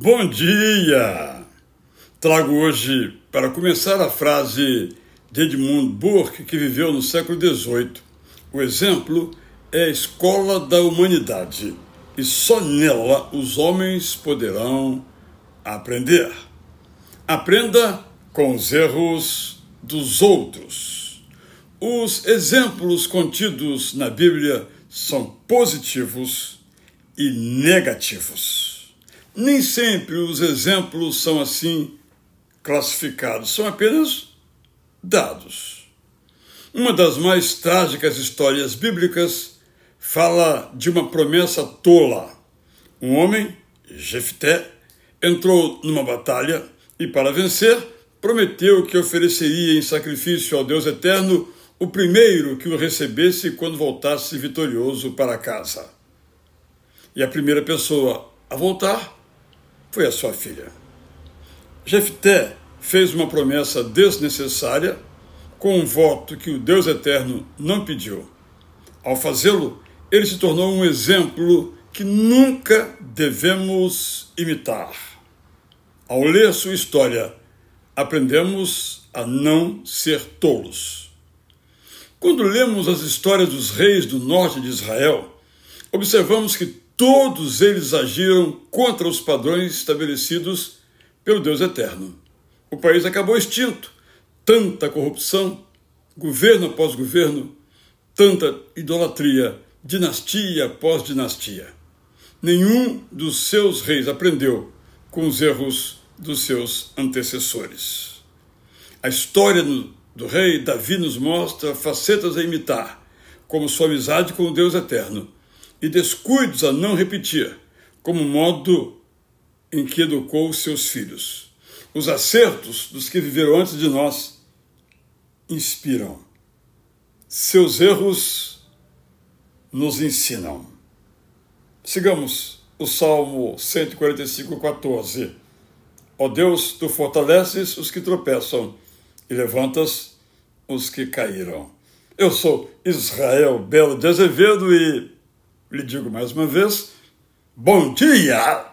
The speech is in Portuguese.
Bom dia! Trago hoje, para começar, a frase de Edmund Burke, que viveu no século XVIII. O exemplo é a escola da humanidade e só nela os homens poderão aprender. Aprenda com os erros dos outros. Os exemplos contidos na Bíblia são positivos e negativos. Nem sempre os exemplos são assim classificados, são apenas dados. Uma das mais trágicas histórias bíblicas fala de uma promessa tola. Um homem, Jefté, entrou numa batalha e, para vencer, prometeu que ofereceria em sacrifício ao Deus Eterno o primeiro que o recebesse quando voltasse vitorioso para casa. E a primeira pessoa a voltar foi a sua filha. Jefté fez uma promessa desnecessária com um voto que o Deus Eterno não pediu. Ao fazê-lo, ele se tornou um exemplo que nunca devemos imitar. Ao ler sua história, aprendemos a não ser tolos. Quando lemos as histórias dos reis do norte de Israel, observamos que todos eles agiram contra os padrões estabelecidos pelo Deus Eterno. O país acabou extinto. Tanta corrupção, governo após governo, tanta idolatria, dinastia após dinastia. Nenhum dos seus reis aprendeu com os erros dos seus antecessores. A história do rei Davi nos mostra facetas a imitar, como sua amizade com o Deus Eterno e descuidos a não repetir, como modo em que educou seus filhos. Os acertos dos que viveram antes de nós inspiram. Seus erros nos ensinam. Sigamos o Salmo 145, 14. Ó oh Deus, tu fortaleces os que tropeçam e levantas os que caíram. Eu sou Israel Belo de Azevedo e lhe digo mais uma vez: bom dia!